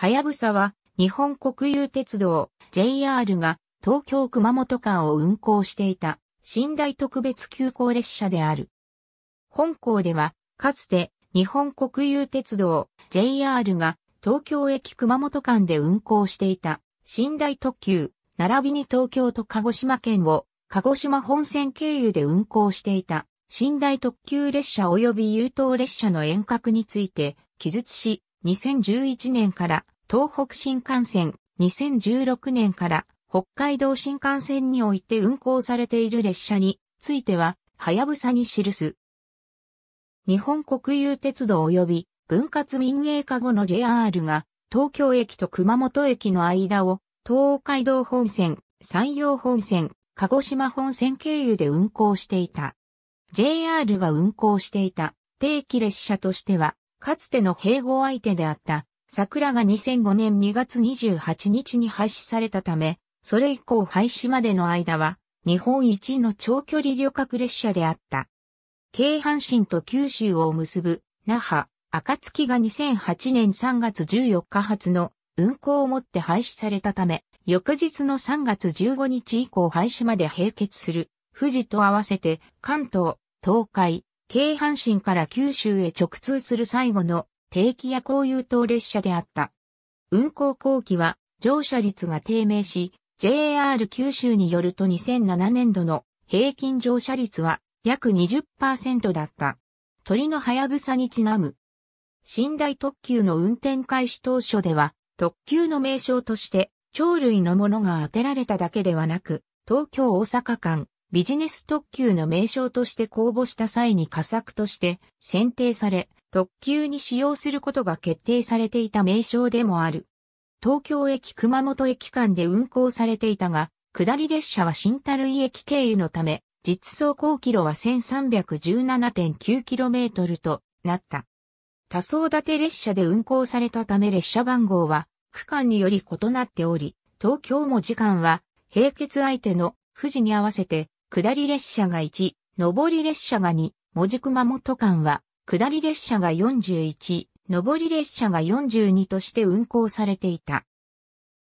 はやぶさは、日本国有鉄道 JR が東京熊本間を運行していた寝台特別急行列車である。本校では、かつて日本国有鉄道 JR が東京駅熊本間で運行していた寝台特急、並びに東京と鹿児島県を鹿児島本線経由で運行していた寝台特急列車及び優等列車の遠隔について記述し、2011年から東北新幹線、2016年から北海道新幹線において運行されている列車については、はやぶさに記す。日本国有鉄道及び分割民営化後の JR が東京駅と熊本駅の間を東海道本線、山陽本線、鹿児島本線経由で運行していた。JR が運行していた定期列車としては、かつての併合相手であった桜が2005年2月28日に廃止されたため、それ以降廃止までの間は、日本一の長距離旅客列車であった。京阪神と九州を結ぶ、那覇、暁が2008年3月14日発の運行をもって廃止されたため、翌日の3月15日以降廃止まで閉結する、富士と合わせて関東、東海、京阪神から九州へ直通する最後の定期や公有等列車であった。運行後期は乗車率が低迷し、JR 九州によると2007年度の平均乗車率は約20%だった。鳥の早やにちなむ。寝台特急の運転開始当初では、特急の名称として、鳥類のものが当てられただけではなく、東京大阪間、ビジネス特急の名称として公募した際に加作として選定され、特急に使用することが決定されていた名称でもある。東京駅熊本駅間で運行されていたが、下り列車は新樽井駅経由のため、実走行キロは 1317.9km となった。多層立て列車で運行されたため列車番号は区間により異なっており、東京も時間は並結相手の富士に合わせて、下り列車が1、上り列車が2、文字熊本間は下り列車が41、上り列車が42として運行されていた。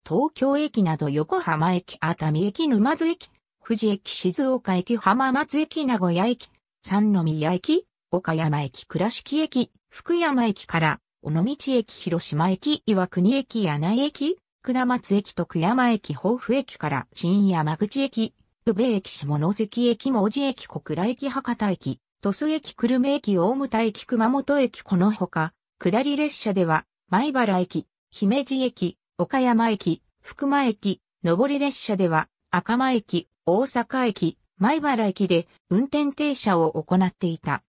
東京駅など横浜駅、熱海駅、沼津駅、富士駅、静岡駅、浜松駅、名古屋駅、三宮駅、岡山駅、倉敷駅、福山駅から、尾道駅、広島駅、岩国駅、柳井駅、下松駅、徳山駅、豊富駅から、新山口駅、宇部駅、下関駅、門司駅、小倉駅、博多駅、鳥栖駅久留米駅大牟田駅熊本駅このほか、下り列車では、米原駅、姫路駅、岡山駅、福間駅、上り列車では、赤間駅、大阪駅、米原駅で運転停車を行っていた。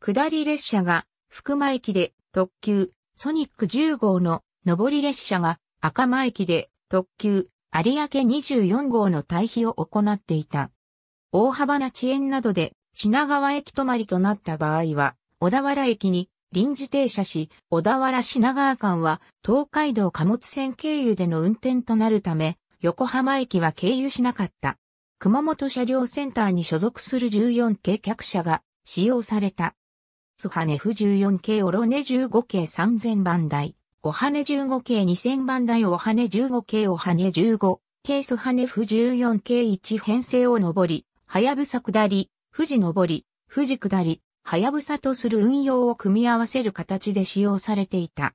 下り列車が福間駅で特急ソニック10号の上り列車が赤間駅で特急有明24号の退避を行っていた。大幅な遅延などで品川駅止まりとなった場合は、小田原駅に臨時停車し、小田原品川間は東海道貨物線経由での運転となるため、横浜駅は経由しなかった。熊本車両センターに所属する14系客車が使用された。津羽フ1 4系オロネ15系3000番台、お羽ね15系2000番台お羽ね15系お羽ね15、ケース羽 F14 系1編成を上り、早ぶさ下り、富士上り、富士下り、はやぶさとする運用を組み合わせる形で使用されていた。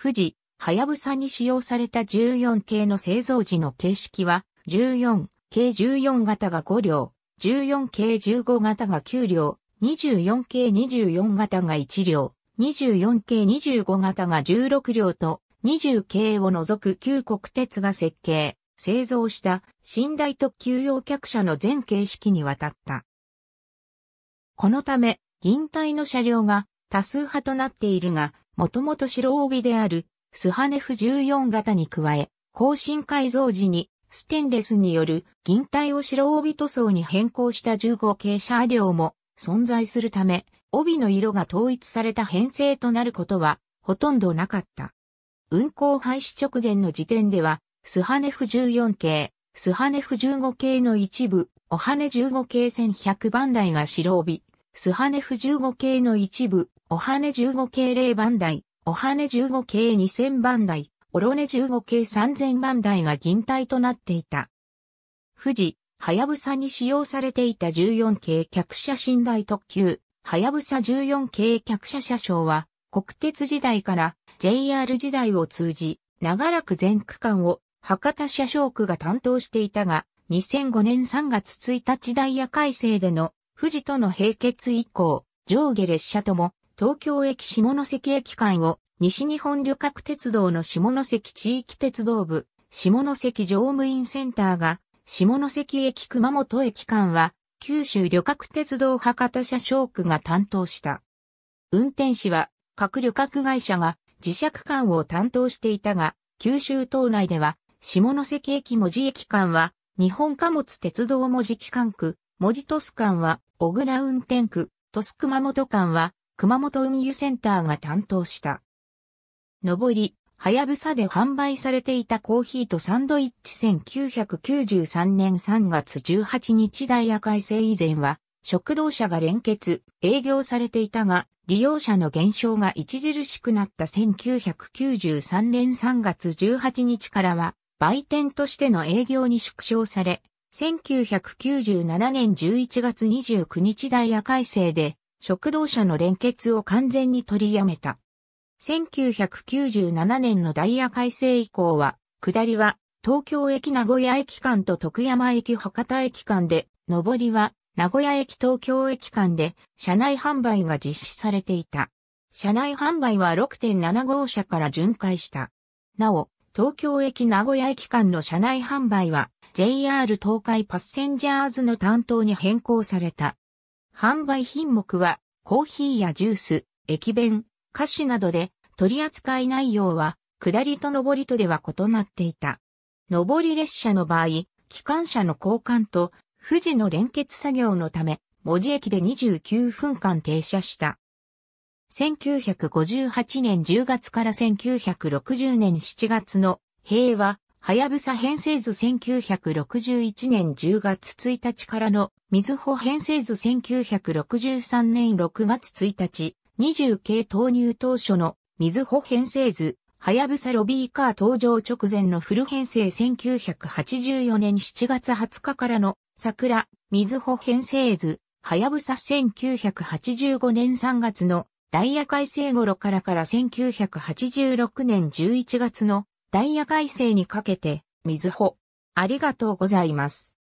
富士、はやぶさに使用された14系の製造時の形式は、14系14型が5両、14系15型が9両、24系24型が1両、24系25型が16両と、20系を除く旧国鉄が設計、製造した寝台特急用客車の全形式にわたった。このため、銀体の車両が多数派となっているが、もともと白帯であるスハネフ14型に加え、更新改造時にステンレスによる銀体を白帯塗装に変更した15系車両も存在するため、帯の色が統一された編成となることはほとんどなかった。運行廃止直前の時点では、スハネフ14系、スハネフ15系の一部、おはね15系1100番台が白帯、スハネフ15系の一部、おはね15系0番台、おはね15系2000番台、おろね15系3000番台が銀体となっていた。富士、はやぶさに使用されていた14系客車寝台特急、はやぶさ14系客車車掌は、国鉄時代から JR 時代を通じ、長らく全区間を博多車掌区が担当していたが、2005年3月1日ダイヤ改正での富士との並結以降、上下列車とも東京駅下関駅間を西日本旅客鉄道の下関地域鉄道部、下関乗務員センターが、下関駅熊本駅間は、九州旅客鉄道博多車掌区が担当した。運転士は、各旅客会社が自社区間を担当していたが、九州島内では、下関駅文字駅間は、日本貨物鉄道文字機関区、文字トス館は、小倉運転区、トス熊本館は、熊本運輸センターが担当した。上り、はやぶさで販売されていたコーヒーとサンドイッチ1993年3月18日ダイヤ改正以前は、食堂車が連結、営業されていたが、利用者の減少が著しくなった1993年3月18日からは、売店としての営業に縮小され、1997年11月29日ダイヤ改正で、食堂車の連結を完全に取りやめた。1997年のダイヤ改正以降は、下りは東京駅名古屋駅間と徳山駅博多駅間で、上りは名古屋駅東京駅間で車内販売が実施されていた。車内販売は6.7号車から巡回した。なお、東京駅名古屋駅間の車内販売は JR 東海パッセンジャーズの担当に変更された。販売品目はコーヒーやジュース、駅弁、菓子などで取り扱い内容は下りと上りとでは異なっていた。上り列車の場合、機関車の交換と富士の連結作業のため、文字駅で29分間停車した。1958年10月から1960年7月の平和、はやぶさ編成図1961年10月1日からの、水穂編成図1963年6月1日、20系投入当初の、水穂編成図、はやぶさロビーカー登場直前のフル編成1984年7月20日からの、桜、水穂編成図、はやぶさ1985年3月の、ダイヤ改正頃からから1986年11月のダイヤ改正にかけて、みずほ。ありがとうございます。